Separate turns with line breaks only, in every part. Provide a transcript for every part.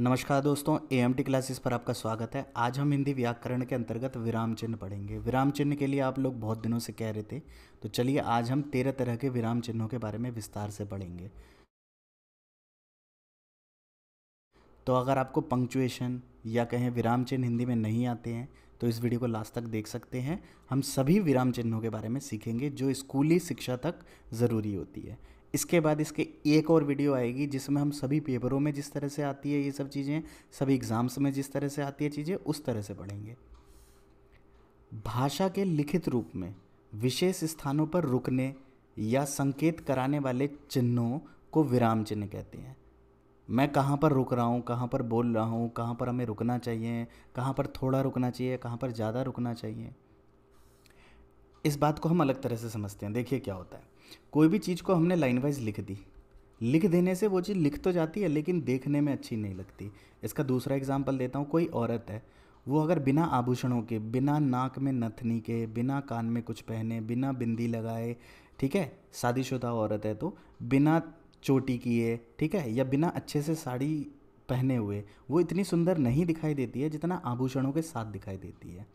नमस्कार दोस्तों A M T classes पर आपका स्वागत है आज हम हिंदी व्याकरण के अंतर्गत विराम चिन्ह पढ़ेंगे विराम चिन्ह के लिए आप लोग बहुत दिनों से कह रहे थे तो चलिए आज हम तेरह तरह के विराम चिन्हों के बारे में विस्तार से पढ़ेंगे तो अगर आपको पंक्चुएशन या कहें विराम चिन्ह हिंदी में नहीं आते हैं तो इस वीडियो को लास्ट तक देख सकते हैं हम सभी विराम चिन्हों के बारे में सीखेंगे जो स्कूली शिक्षा तक ज़रूरी होती है इसके बाद इसके एक और वीडियो आएगी जिसमें हम सभी पेपरों में जिस तरह से आती है ये सब चीज़ें सभी एग्ज़ाम्स में जिस तरह से आती है चीज़ें उस तरह से पढ़ेंगे भाषा के लिखित रूप में विशेष स्थानों पर रुकने या संकेत कराने वाले चिन्हों को विराम चिन्ह कहते हैं मैं कहाँ पर रुक रहा हूँ कहाँ पर बोल रहा हूँ कहाँ पर हमें रुकना चाहिए कहाँ पर थोड़ा रुकना चाहिए कहाँ पर ज़्यादा रुकना चाहिए इस बात को हम अलग तरह से समझते हैं देखिए क्या होता है कोई भी चीज़ को हमने लाइन वाइज लिख दी लिख देने से वो चीज़ लिख तो जाती है लेकिन देखने में अच्छी नहीं लगती इसका दूसरा एग्जाम्पल देता हूँ कोई औरत है वो अगर बिना आभूषणों के बिना नाक में नथनी के बिना कान में कुछ पहने बिना बिंदी लगाए ठीक है शादीशुदा औरत है तो बिना चोटी किए ठीक है या बिना अच्छे से साड़ी पहने हुए वो इतनी सुंदर नहीं दिखाई देती है जितना आभूषणों के साथ दिखाई देती है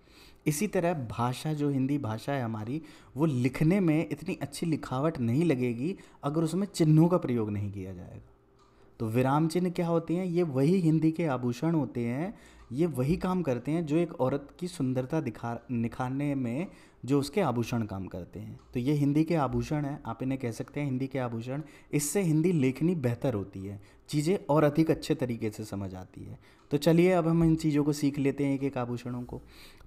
इसी तरह भाषा जो हिंदी भाषा है हमारी वो लिखने में इतनी अच्छी लिखावट नहीं लगेगी अगर उसमें चिन्हों का प्रयोग नहीं किया जाएगा तो विराम चिन्ह क्या होते हैं ये वही हिंदी के आभूषण होते हैं ये वही काम करते हैं जो एक औरत की सुंदरता दिखा निखारने में जो उसके आभूषण काम करते हैं तो ये हिंदी के आभूषण हैं आप इन्हें कह सकते हैं हिंदी के आभूषण इससे हिंदी लेखनी बेहतर होती है चीज़ें और अधिक अच्छे तरीके से समझ आती है तो चलिए अब हम इन चीज़ों को सीख लेते हैं एक एक आभूषणों को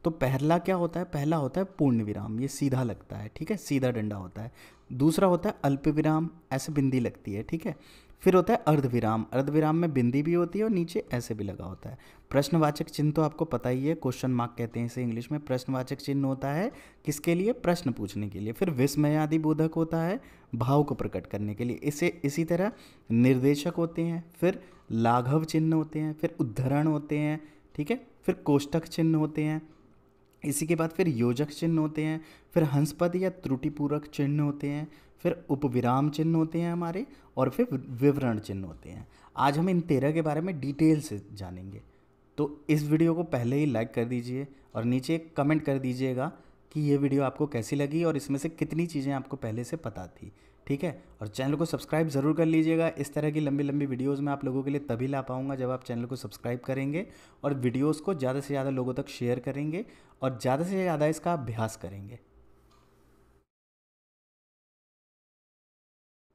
तो पहला क्या होता है पहला होता है पूर्ण विराम ये सीधा लगता है ठीक है सीधा डंडा होता है दूसरा होता है अल्प विराम ऐसे बिंदी लगती है ठीक है फिर होता है अर्धविराम अर्धविराम में बिंदी भी होती है और नीचे ऐसे भी लगा होता है प्रश्नवाचक चिन्ह तो आपको पता ही है क्वेश्चन मार्क कहते हैं इसे इंग्लिश में प्रश्नवाचक चिन्ह होता है किसके लिए प्रश्न पूछने के लिए फिर विस्मयादि बोधक होता है भाव को प्रकट करने के लिए इसे इसी तरह निर्देशक होते हैं फिर लाघव चिन्ह होते हैं फिर उद्धरण होते हैं ठीक है फिर कोष्टक चिन्ह होते हैं इसी के बाद फिर योजक चिन्ह होते हैं फिर हंसपद या त्रुटिपूरक चिन्ह होते हैं फिर उपविराम चिन्ह होते हैं हमारे और फिर विवरण चिन्ह होते हैं आज हम इन तेरह के बारे में डिटेल से जानेंगे तो इस वीडियो को पहले ही लाइक कर दीजिए और नीचे कमेंट कर दीजिएगा कि ये वीडियो आपको कैसी लगी और इसमें से कितनी चीज़ें आपको पहले से पता थी ठीक है और चैनल को सब्सक्राइब ज़रूर कर लीजिएगा इस तरह की लंबी लंबी वीडियोस में आप लोगों के लिए तभी ला पाऊँगा जब आप चैनल को सब्सक्राइब करेंगे और वीडियोस को ज़्यादा से ज़्यादा लोगों तक शेयर करेंगे और ज़्यादा से ज़्यादा इसका अभ्यास करेंगे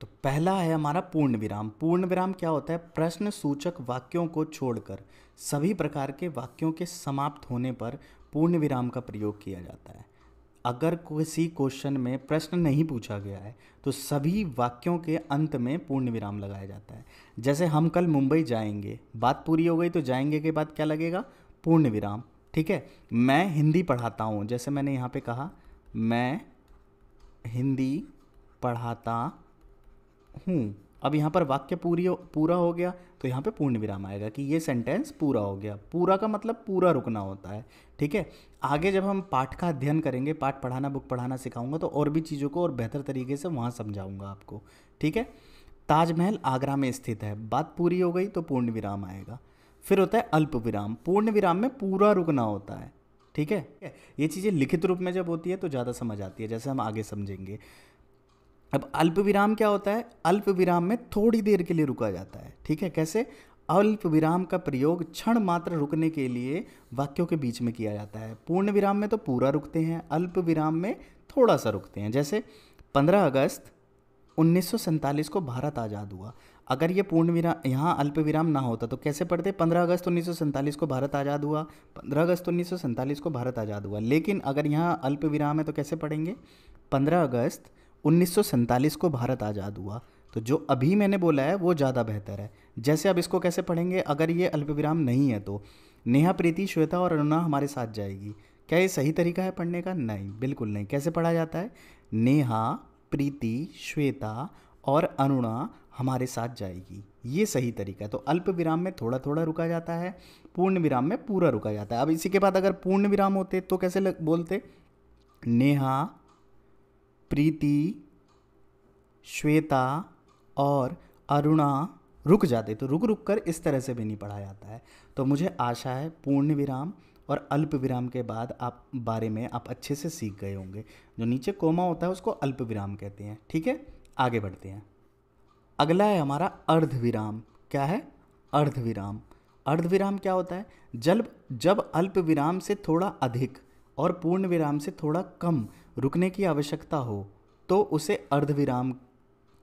तो पहला है हमारा पूर्ण विराम पूर्ण विराम क्या होता है प्रश्न सूचक वाक्यों को छोड़कर सभी प्रकार के वाक्यों के समाप्त होने पर पूर्ण विराम का प्रयोग किया जाता है अगर किसी क्वेश्चन में प्रश्न नहीं पूछा गया है तो सभी वाक्यों के अंत में पूर्ण विराम लगाया जाता है जैसे हम कल मुंबई जाएंगे बात पूरी हो गई तो जाएंगे के बाद क्या लगेगा पूर्ण विराम ठीक है मैं हिंदी पढ़ाता हूँ जैसे मैंने यहाँ पे कहा मैं हिंदी पढ़ाता हूँ हम्म, अब यहाँ पर वाक्य पूरी हो, पूरा हो गया तो यहाँ पे पूर्ण विराम आएगा कि ये सेंटेंस पूरा हो गया पूरा का मतलब पूरा रुकना होता है ठीक है आगे जब हम पाठ का अध्ययन करेंगे पाठ पढ़ाना बुक पढ़ाना सिखाऊंगा तो और भी चीज़ों को और बेहतर तरीके से वहाँ समझाऊंगा आपको ठीक है ताजमहल आगरा में स्थित है बात पूरी हो गई तो पूर्ण विराम आएगा फिर होता है अल्प विराम पूर्ण विराम में पूरा रुकना होता है ठीक है ये चीज़ें लिखित रूप में जब होती है तो ज़्यादा समझ आती है जैसे हम आगे समझेंगे अब अल्प विराम क्या होता है अल्प विराम में थोड़ी देर के लिए रुका जाता है ठीक है कैसे अल्प विराम का प्रयोग क्षण मात्र रुकने के लिए वाक्यों के बीच में किया जाता है पूर्ण विराम में तो पूरा रुकते हैं अल्प विराम में थोड़ा सा रुकते हैं जैसे 15 अगस्त उन्नीस को भारत आज़ाद हुआ अगर ये पूर्ण विराम यहाँ अल्प विराम ना होता तो कैसे पढ़ते 15 अगस्त उन्नीस को भारत आज़ाद हुआ 15 अगस्त उन्नीस को भारत आज़ाद हुआ लेकिन अगर यहाँ अल्प विराम है तो कैसे पढ़ेंगे 15 अगस्त उन्नीस को भारत आज़ाद हुआ तो जो अभी मैंने बोला है वो ज़्यादा बेहतर है जैसे अब इसको कैसे पढ़ेंगे अगर ये अल्पविराम नहीं है तो नेहा प्रीति श्वेता और अरुणा हमारे साथ जाएगी क्या ये सही तरीका है पढ़ने का नहीं बिल्कुल नहीं कैसे पढ़ा जाता है नेहा प्रीति श्वेता और अरुणा हमारे साथ जाएगी ये सही तरीका है तो अल्प विराम में थोड़ा थोड़ा रुका जाता है पूर्ण विराम में पूरा रुका जाता है अब इसी के बाद अगर पूर्ण विराम होते तो कैसे लग, बोलते नेहा प्रीति श्वेता और अरुणा रुक जाते तो रुक रुक कर इस तरह से भी नहीं पढ़ा जाता है तो मुझे आशा है पूर्ण विराम और अल्प विराम के बाद आप बारे में आप अच्छे से सीख गए होंगे जो नीचे कोमा होता है उसको अल्प विराम कहते हैं ठीक है आगे बढ़ते हैं अगला है हमारा अर्ध विराम क्या है अर्ध विराम अर्ध विराम क्या होता है जल जब अल्प विराम से थोड़ा अधिक और पूर्ण विराम से थोड़ा कम रुकने की आवश्यकता हो तो उसे अर्धविराम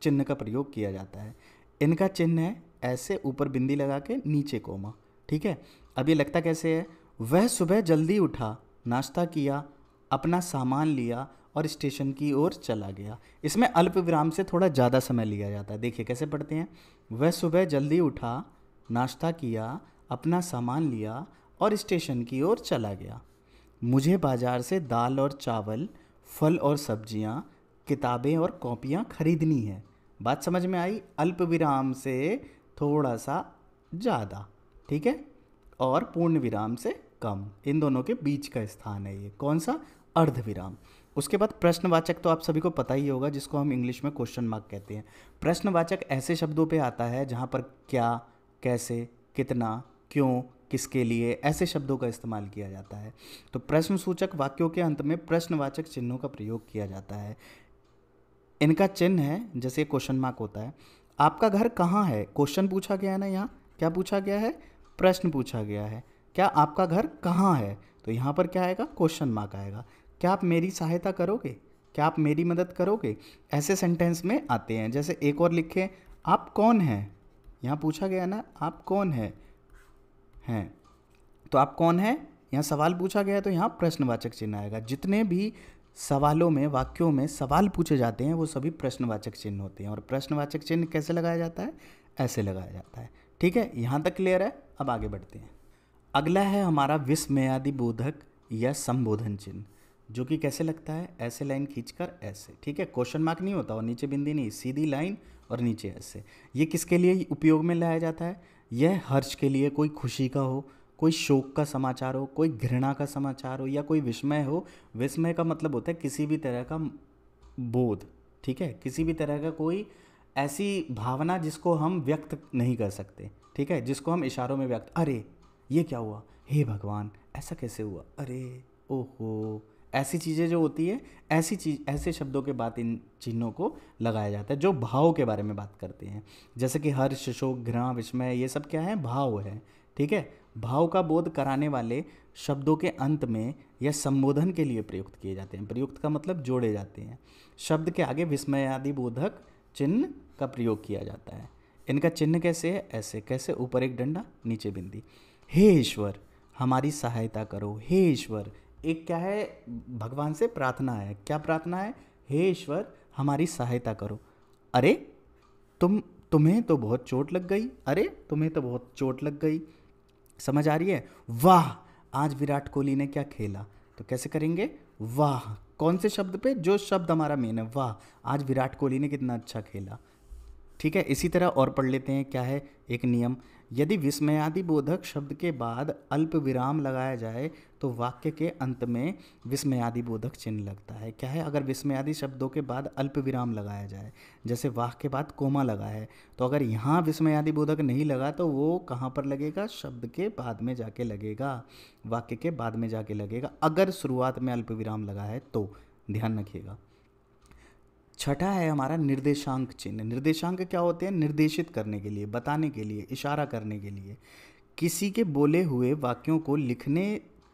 चिन्ह का प्रयोग किया जाता है इनका चिन्ह है ऐसे ऊपर बिंदी लगा के नीचे कोमा ठीक है अब ये लगता कैसे है वह सुबह जल्दी उठा नाश्ता किया अपना सामान लिया और स्टेशन की ओर चला गया इसमें अल्प विराम से थोड़ा ज़्यादा समय लिया जाता है देखिए कैसे पढ़ते हैं वह सुबह जल्दी उठा नाश्ता किया अपना सामान लिया और स्टेशन की ओर चला गया मुझे बाज़ार से दाल और चावल फल और सब्जियाँ किताबें और कॉपियाँ खरीदनी है बात समझ में आई अल्प विराम से थोड़ा सा ज़्यादा ठीक है और पूर्ण विराम से कम इन दोनों के बीच का स्थान है ये कौन सा अर्ध विराम उसके बाद प्रश्नवाचक तो आप सभी को पता ही होगा जिसको हम इंग्लिश में क्वेश्चन मार्क कहते हैं प्रश्नवाचक ऐसे शब्दों पे आता है जहाँ पर क्या कैसे कितना क्यों किसके लिए ऐसे शब्दों का इस्तेमाल किया जाता है तो प्रश्न सूचक वाक्यों के अंत में प्रश्नवाचक चिन्हों का प्रयोग किया जाता है इनका चिन्ह है जैसे क्वेश्चन मार्क होता है आपका घर कहाँ है क्वेश्चन पूछा गया है ना यहाँ क्या पूछा गया है प्रश्न पूछा गया है क्या आपका घर कहाँ है तो यहाँ पर क्या आएगा क्वेश्चन मार्क आएगा क्या आप मेरी सहायता करोगे क्या आप मेरी मदद करोगे ऐसे सेंटेंस में आते हैं जैसे एक और लिखें आप कौन हैं यहाँ पूछा गया ना आप कौन है हैं तो आप कौन हैं यहाँ सवाल पूछा गया है तो यहाँ प्रश्नवाचक चिन्ह आएगा जितने भी सवालों में वाक्यों में सवाल पूछे जाते हैं वो सभी प्रश्नवाचक चिन्ह होते हैं और प्रश्नवाचक चिन्ह कैसे लगाया जाता है ऐसे लगाया जाता है ठीक है यहाँ तक क्लियर है अब आगे बढ़ते हैं अगला है हमारा विस्मयादि बोधक या संबोधन चिन्ह जो कि कैसे लगता है ऐसे लाइन खींचकर ऐसे ठीक है क्वेश्चन मार्क नहीं होता और नीचे बिंदी नहीं सीधी लाइन और नीचे ऐसे ये किसके लिए उपयोग में लाया जाता है यह हर्ष के लिए कोई खुशी का हो कोई शोक का समाचार हो कोई घृणा का समाचार हो या कोई विस्मय हो विस्मय का मतलब होता है किसी भी तरह का बोध ठीक है किसी भी तरह का कोई ऐसी भावना जिसको हम व्यक्त नहीं कर सकते ठीक है जिसको हम इशारों में व्यक्त अरे ये क्या हुआ हे भगवान ऐसा कैसे हुआ अरे ओहो ऐसी चीज़ें जो होती है ऐसी चीज ऐसे शब्दों के बाद इन चिन्हों को लगाया जाता है जो भाव के बारे में बात करते हैं जैसे कि हर्ष शोक घृण विस्मय ये सब क्या है भाव है ठीक है भाव का बोध कराने वाले शब्दों के अंत में यह संबोधन के लिए प्रयुक्त किए जाते हैं प्रयुक्त का मतलब जोड़े जाते हैं शब्द के आगे विस्मय आदि बोधक चिन्ह का प्रयोग किया जाता है इनका चिन्ह कैसे है ऐसे कैसे ऊपर एक डंडा नीचे बिंदी हे ईश्वर हमारी सहायता करो हे ईश्वर एक क्या है भगवान से प्रार्थना है क्या प्रार्थना है हे ईश्वर हमारी सहायता करो अरे तुम तुम्हें तो बहुत चोट लग गई अरे तुम्हें तो बहुत चोट लग गई समझ आ रही है वाह आज विराट कोहली ने क्या खेला तो कैसे करेंगे वाह कौन से शब्द पे जो शब्द हमारा मेन है वाह आज विराट कोहली ने कितना अच्छा खेला ठीक है इसी तरह और पढ़ लेते हैं क्या है एक नियम यदि विस्मयादि बोधक शब्द के बाद अल्प विराम लगाया जाए तो वाक्य के अंत में विस्मयादि बोधक चिन्ह लगता है क्या है अगर विस्मयादि शब्दों के बाद अल्प विराम लगाया जाए जैसे वाक के बाद कोमा लगा है तो अगर यहाँ विस्मयादि बोधक नहीं लगा तो वो कहाँ पर लगेगा शब्द के बाद में जाके लगेगा वाक्य के बाद में जाके लगेगा अगर शुरुआत में अल्प विराम लगा है तो ध्यान रखिएगा छठा है हमारा निर्देशांक चिन्ह निर्देशांक क्या होते हैं निर्देशित करने के लिए बताने के लिए इशारा करने के लिए किसी के बोले हुए वाक्यों को लिखने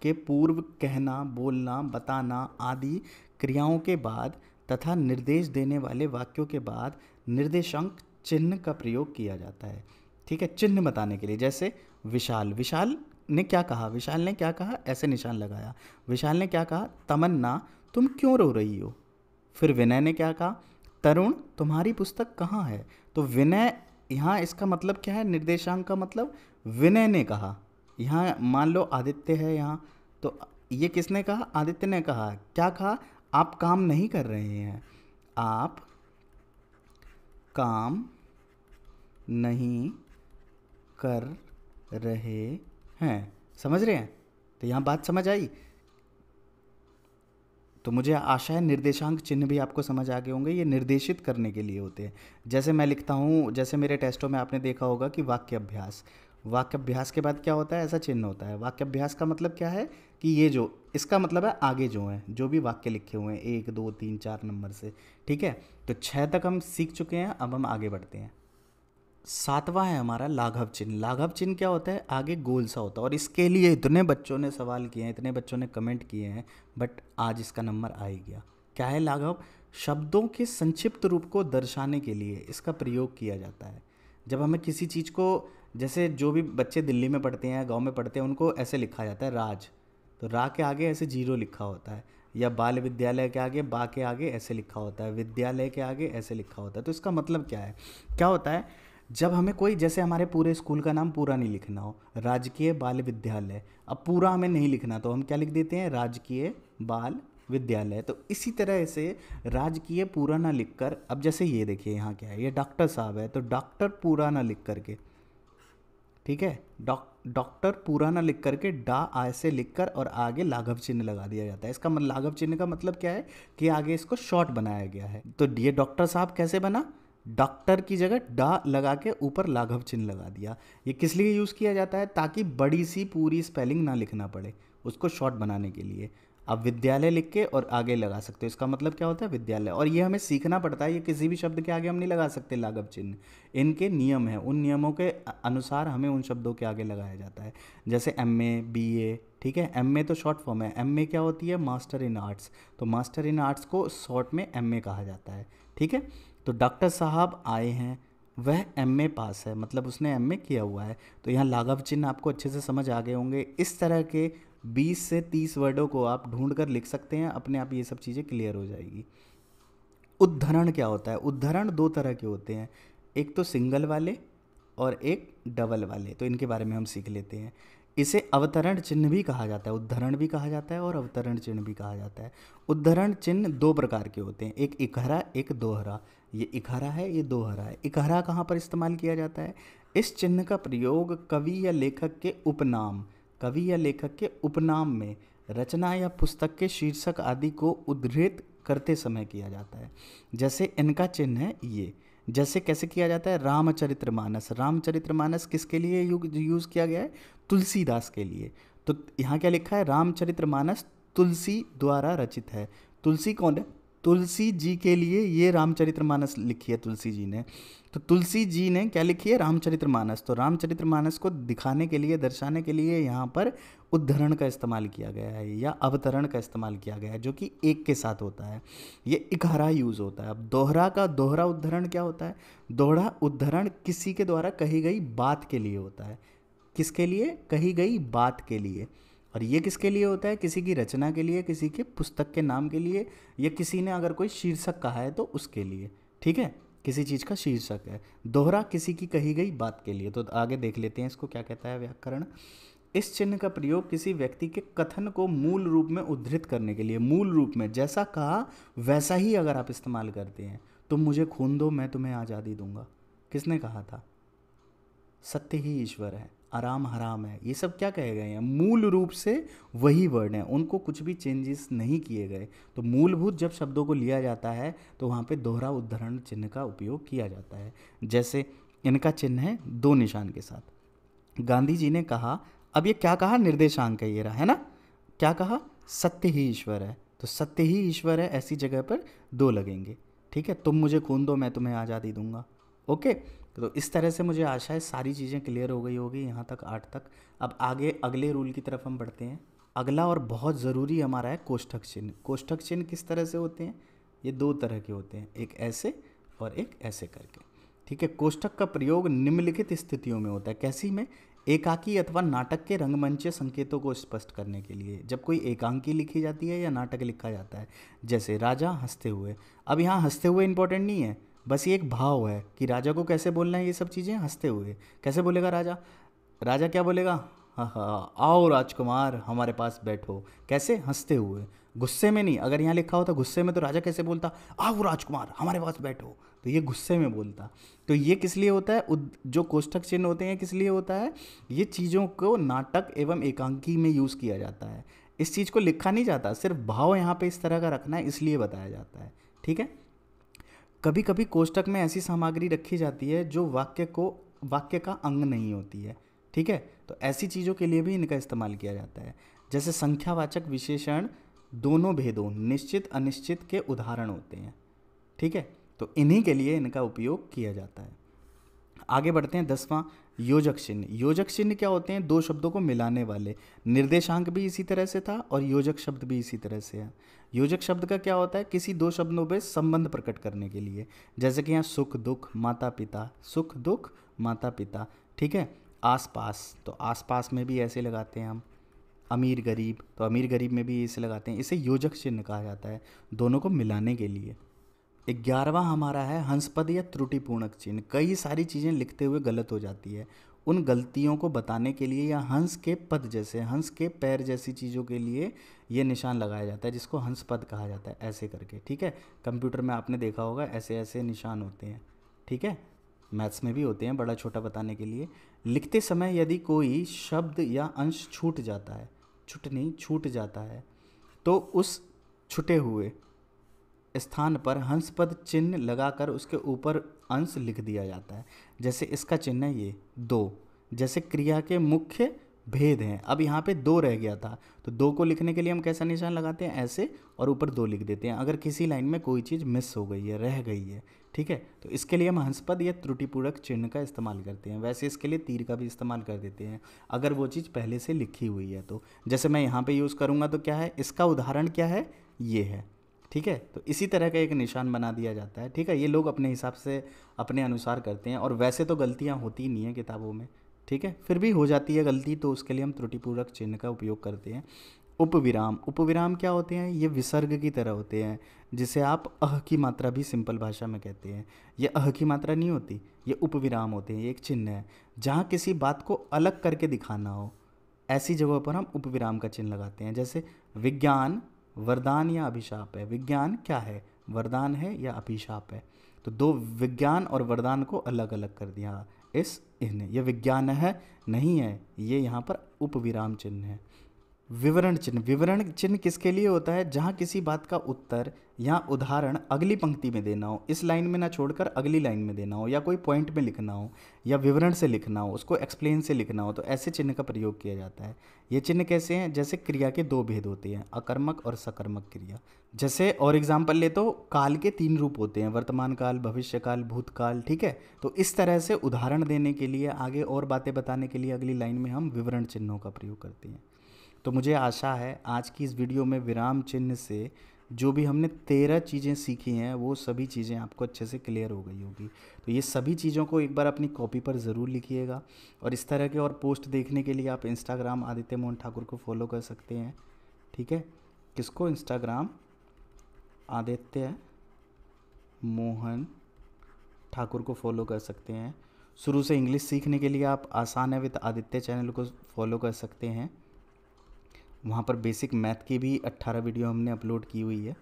के पूर्व कहना बोलना बताना आदि क्रियाओं के बाद तथा निर्देश देने वाले वाक्यों के बाद निर्देशांक चिन्ह का प्रयोग किया जाता है ठीक है चिन्ह बताने के लिए जैसे विशाल विशाल ने क्या कहा विशाल ने क्या कहा ऐसे निशान लगाया विशाल ने क्या कहा तमन्ना तुम क्यों रो रही हो फिर विनय ने क्या कहा तरुण तुम्हारी पुस्तक कहाँ है तो विनय यहाँ इसका मतलब क्या है निर्देशांक का मतलब विनय ने कहा यहाँ मान लो आदित्य है यहाँ तो ये किसने कहा आदित्य ने कहा क्या कहा आप काम नहीं कर रहे हैं आप काम नहीं कर रहे हैं समझ रहे हैं तो यहाँ बात समझ आई तो मुझे आशा है निर्देशांक चिन्ह भी आपको समझ आ गए होंगे ये निर्देशित करने के लिए होते हैं जैसे मैं लिखता हूँ जैसे मेरे टेस्टों में आपने देखा होगा कि वाक्य अभ्यास वाक्य अभ्यास के बाद क्या होता है ऐसा चिन्ह होता है वाक्य अभ्यास का मतलब क्या है कि ये जो इसका मतलब है आगे जो हैं जो भी वाक्य लिखे हुए हैं एक दो तीन चार नंबर से ठीक है तो छः तक हम सीख चुके हैं अब हम आगे बढ़ते हैं सातवां है हमारा लाघव चिन्ह लाघव चिन्ह क्या होता है आगे गोल सा होता है और इसके लिए इतने बच्चों ने सवाल किए हैं इतने बच्चों ने कमेंट किए हैं बट आज इसका नंबर आ ही गया क्या है लाघव शब्दों के संक्षिप्त रूप को दर्शाने के लिए इसका प्रयोग किया जाता है जब हमें किसी चीज़ को जैसे जो भी बच्चे दिल्ली में पढ़ते हैं गाँव में पढ़ते हैं उनको ऐसे लिखा जाता है राज तो रा के आगे ऐसे जीरो लिखा होता है या बाल विद्यालय के आगे बा के आगे ऐसे लिखा होता है विद्यालय के आगे ऐसे लिखा होता है तो इसका मतलब क्या है क्या होता है जब हमें कोई जैसे हमारे पूरे स्कूल का नाम पूरा नहीं लिखना हो राजकीय बाल विद्यालय अब पूरा हमें नहीं लिखना तो हम क्या लिख देते हैं राजकीय बाल विद्यालय तो इसी तरह से राजकीय पूरा ना लिख कर अब जैसे ये देखिए यहाँ क्या है ये डॉक्टर साहब है तो डॉक्टर पूरा ना लिख करके ठीक है डॉक्टर पूरा ना लिख करके डा आय से लिख कर और आगे लाघव चिन्ह लगा दिया जाता है इसका मतलब लाघव चिन्ह का मतलब क्या है कि आगे इसको शॉर्ट बनाया गया है तो ये डॉक्टर साहब कैसे बना डॉक्टर की जगह डा लगा के ऊपर लाघव चिन्ह लगा दिया ये किस लिए यूज़ किया जाता है ताकि बड़ी सी पूरी स्पेलिंग ना लिखना पड़े उसको शॉर्ट बनाने के लिए आप विद्यालय लिख के और आगे लगा सकते हो इसका मतलब क्या होता है विद्यालय और ये हमें सीखना पड़ता है ये किसी भी शब्द के आगे हम नहीं लगा सकते लाघव चिन्ह इनके नियम हैं उन नियमों के अनुसार हमें उन शब्दों के आगे लगाया जाता है जैसे एम ए बी ए ठीक है एम ए तो शॉर्ट फॉर्म है एम ए क्या होती है मास्टर इन आर्ट्स तो मास्टर इन आर्ट्स को शॉर्ट में एम ए कहा जाता है ठीक है तो डॉक्टर साहब आए हैं वह एम ए पास है मतलब उसने एम ए किया हुआ है तो यहाँ लाघव चिन्ह आपको अच्छे से समझ आ गए होंगे इस तरह के 20 से 30 वर्डों को आप ढूंढ कर लिख सकते हैं अपने आप ये सब चीज़ें क्लियर हो जाएगी उद्धरण क्या होता है उद्धरण दो तरह के होते हैं एक तो सिंगल वाले और एक डबल वाले तो इनके बारे में हम सीख लेते हैं इसे अवतरण चिन्ह भी कहा जाता है उद्धरण भी कहा जाता है और अवतरण चिन्ह भी कहा जाता है उद्धरण चिन्ह दो प्रकार के होते हैं एक इकहरा एक दोहरा ये इकहरा है ये दोहरा है इकहरा कहाँ पर इस्तेमाल किया जाता है इस चिन्ह का प्रयोग कवि या लेखक के उपनाम कवि या लेखक के उपनाम में रचना या पुस्तक के शीर्षक आदि को उद्धृत करते समय किया जाता है जैसे इनका चिन्ह है ये जैसे कैसे किया जाता है रामचरित्र मानस रामचरित्र मानस किसके लिए यूज़ किया गया है तुलसीदास के लिए तो यहाँ क्या लिखा है रामचरित्र मानस तुलसी द्वारा रचित है तुलसी कौन है तुलसी जी के लिए ये रामचरित्र मानस लिखी है तुलसी जी ने तो तुलसी जी ने क्या लिखी है रामचरित्र मानस तो रामचरित्र मानस को दिखाने के लिए दर्शाने के लिए यहाँ पर उद्धरण का इस्तेमाल किया गया है या अवतरण का इस्तेमाल किया गया है जो कि एक के साथ होता है ये इकहरा यूज़ होता है अब दोहरा का दोहरा उद्धरण क्या होता है दोहरा उद्धरण किसी के द्वारा कही गई बात के लिए होता है किसके लिए कही गई बात के लिए और ये किसके लिए होता है किसी की रचना के लिए किसी के पुस्तक के नाम के लिए या किसी ने अगर कोई शीर्षक कहा है तो उसके लिए ठीक है किसी चीज़ का शीर्षक है दोहरा किसी की कही गई बात के लिए तो आगे देख लेते हैं इसको क्या कहता है व्याकरण इस चिन्ह का प्रयोग किसी व्यक्ति के कथन को मूल रूप में उद्धृत करने के लिए मूल रूप में जैसा कहा वैसा ही अगर आप इस्तेमाल करते हैं तुम तो मुझे खून दो मैं तुम्हें आज़ादी दूंगा किसने कहा था सत्य ही ईश्वर है आराम हराम है ये सब क्या कहे गए हैं मूल रूप से वही वर्ड हैं उनको कुछ भी चेंजेस नहीं किए गए तो मूलभूत जब शब्दों को लिया जाता है तो वहाँ पे दोहरा उद्धरण चिन्ह का उपयोग किया जाता है जैसे इनका चिन्ह है दो निशान के साथ गांधी जी ने कहा अब ये क्या कहा निर्देशांक है ये रहा है ना क्या कहा सत्य ही ईश्वर है तो सत्य ही ईश्वर है ऐसी जगह पर दो लगेंगे ठीक है तुम मुझे खून दो मैं तुम्हें आज़ादी दूंगा ओके तो इस तरह से मुझे आशा है सारी चीज़ें क्लियर हो गई होगी यहाँ तक आठ तक अब आगे अगले रूल की तरफ हम बढ़ते हैं अगला और बहुत ज़रूरी हमारा है कोष्ठक चिन्ह कोष्ठक चिन्ह किस तरह से होते हैं ये दो तरह के होते हैं एक ऐसे और एक ऐसे करके ठीक है कोष्ठक का प्रयोग निम्नलिखित स्थितियों में होता है कैसी में एकाकी अथवा नाटक के रंगमंच संकेतों को स्पष्ट करने के लिए जब कोई एकांकी लिखी जाती है या नाटक लिखा जाता है जैसे राजा हंसते हुए अब यहाँ हंसते हुए इंपॉर्टेंट नहीं है बस ये एक भाव है कि राजा को कैसे बोलना है ये सब चीज़ें हंसते हुए कैसे बोलेगा राजा राजा क्या बोलेगा हाँ हाँ आओ राजकुमार हमारे पास बैठो कैसे हंसते हुए गुस्से में नहीं अगर यहाँ लिखा होता गुस्से में तो राजा कैसे बोलता आओ राजकुमार हमारे पास बैठो तो ये गुस्से में बोलता तो ये किस लिए होता है जो कोष्ठक चिन्ह होते हैं किस लिए होता है ये चीज़ों को नाटक एवं एकांकी में यूज़ किया जाता है इस चीज़ को लिखा नहीं जाता सिर्फ भाव यहाँ पे इस तरह का रखना है इसलिए बताया जाता है ठीक है कभी कभी कोष्टक में ऐसी सामग्री रखी जाती है जो वाक्य को वाक्य का अंग नहीं होती है ठीक है तो ऐसी चीज़ों के लिए भी इनका इस्तेमाल किया जाता है जैसे संख्यावाचक विशेषण दोनों भेदों निश्चित अनिश्चित के उदाहरण होते हैं ठीक है तो इन्हीं के लिए इनका उपयोग किया जाता है आगे बढ़ते हैं दसवां योजक चिन्ह योजक चिन्ह क्या होते हैं दो शब्दों को मिलाने वाले निर्देशांक भी इसी तरह से था और योजक शब्द भी इसी तरह से है योजक शब्द का क्या होता है किसी दो शब्दों पर संबंध प्रकट करने के लिए जैसे कि यहाँ सुख दुख माता पिता सुख दुख माता पिता ठीक है आसपास तो आसपास में भी ऐसे लगाते हैं हम अमीर गरीब तो अमीर गरीब में भी इसे लगाते हैं इसे योजक चिन्ह कहा जाता है दोनों को मिलाने के लिए ग्यारहवा हमारा है हंसपद या त्रुटिपूर्णक चिन्ह कई सारी चीज़ें लिखते हुए गलत हो जाती है उन गलतियों को बताने के लिए या हंस के पद जैसे हंस के पैर जैसी चीज़ों के लिए ये निशान लगाया जाता है जिसको हंस पद कहा जाता है ऐसे करके ठीक है कंप्यूटर में आपने देखा होगा ऐसे ऐसे निशान होते हैं ठीक है मैथ्स में भी होते हैं बड़ा छोटा बताने के लिए लिखते समय यदि कोई शब्द या अंश छूट जाता है छूट नहीं छूट जाता है तो उस छुटे हुए स्थान पर हंसपद चिन्ह लगाकर उसके ऊपर अंश लिख दिया जाता है जैसे इसका चिन्ह है ये दो जैसे क्रिया के मुख्य भेद हैं अब यहाँ पे दो रह गया था तो दो को लिखने के लिए हम कैसा निशान लगाते हैं ऐसे और ऊपर दो लिख देते हैं अगर किसी लाइन में कोई चीज़ मिस हो गई है रह गई है ठीक है तो इसके लिए हम हंसपद या त्रुटिपूर्वक चिन्ह का इस्तेमाल करते हैं वैसे इसके लिए तीर का भी इस्तेमाल कर देते हैं अगर वो चीज़ पहले से लिखी हुई है तो जैसे मैं यहाँ पर यूज़ करूँगा तो क्या है इसका उदाहरण क्या है ये है ठीक है तो इसी तरह का एक निशान बना दिया जाता है ठीक है ये लोग अपने हिसाब से अपने अनुसार करते हैं और वैसे तो गलतियाँ होती नहीं हैं किताबों में ठीक है फिर भी हो जाती है गलती तो उसके लिए हम त्रुटिपूर्वक चिन्ह का उपयोग करते हैं उपविराम उपविराम क्या होते हैं ये विसर्ग की तरह होते हैं जिसे आप अह की मात्रा भी सिंपल भाषा में कहते हैं ये अह की मात्रा नहीं होती ये उपविराम होते हैं ये एक चिन्ह है जहाँ किसी बात को अलग करके दिखाना हो ऐसी जगह पर हम उपविराम का चिन्ह लगाते हैं जैसे विज्ञान वरदान या अभिशाप है विज्ञान क्या है वरदान है या अभिशाप है तो दो विज्ञान और वरदान को अलग अलग कर दिया इस इन्हें यह विज्ञान है नहीं है ये यहाँ पर उपविराम चिन्ह है विवरण चिन्ह विवरण चिन्ह किसके लिए होता है जहाँ किसी बात का उत्तर या उदाहरण अगली पंक्ति में देना हो इस लाइन में ना छोड़कर अगली लाइन में देना हो या कोई पॉइंट में लिखना हो या विवरण से लिखना हो उसको एक्सप्लेन से लिखना हो तो ऐसे चिन्ह का प्रयोग किया जाता है ये चिन्ह कैसे हैं जैसे क्रिया के दो भेद होते हैं अकर्मक और सकर्मक क्रिया जैसे और एग्जाम्पल ले तो काल के तीन रूप होते हैं वर्तमान काल भविष्यकाल भूतकाल ठीक है तो इस तरह से उदाहरण देने के लिए आगे और बातें बताने के लिए अगली लाइन में हम विवरण चिन्हों का प्रयोग करते हैं तो मुझे आशा है आज की इस वीडियो में विराम चिन्ह से जो भी हमने तेरह चीज़ें सीखी हैं वो सभी चीज़ें आपको अच्छे से क्लियर हो गई होगी तो ये सभी चीज़ों को एक बार अपनी कॉपी पर ज़रूर लिखिएगा और इस तरह के और पोस्ट देखने के लिए आप इंस्टाग्राम आदित्य मोहन ठाकुर को फॉलो कर सकते हैं ठीक है किसको इंस्टाग्राम आदित्य मोहन ठाकुर को फॉलो कर सकते हैं शुरू से इंग्लिश सीखने के लिए आप आसान है विद आदित्य चैनल को फॉलो कर सकते हैं वहाँ पर बेसिक मैथ की भी 18 वीडियो हमने अपलोड की हुई है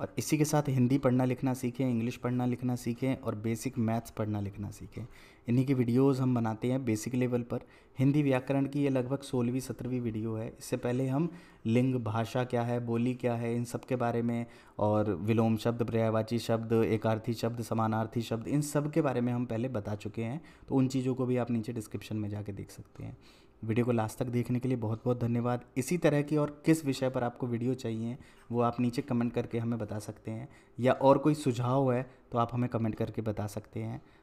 और इसी के साथ हिंदी पढ़ना लिखना सीखें इंग्लिश पढ़ना लिखना सीखें और बेसिक मैथ्स पढ़ना लिखना सीखें इन्हीं की वीडियोस हम बनाते हैं बेसिक लेवल पर हिंदी व्याकरण की ये लगभग सोलहवीं सत्रहवीं वीडियो है इससे पहले हम लिंग भाषा क्या है बोली क्या है इन सब के बारे में और विलोम शब्द पर्यायवाची शब्द एकार्थी शब्द समानार्थी शब्द इन सब के बारे में हम पहले बता चुके हैं तो उन चीज़ों को भी आप नीचे डिस्क्रिप्शन में जाके देख सकते हैं वीडियो को लास्ट तक देखने के लिए बहुत बहुत धन्यवाद इसी तरह की और किस विषय पर आपको वीडियो चाहिए वो आप नीचे कमेंट करके हमें बता सकते हैं या और कोई सुझाव है तो आप हमें कमेंट करके बता सकते हैं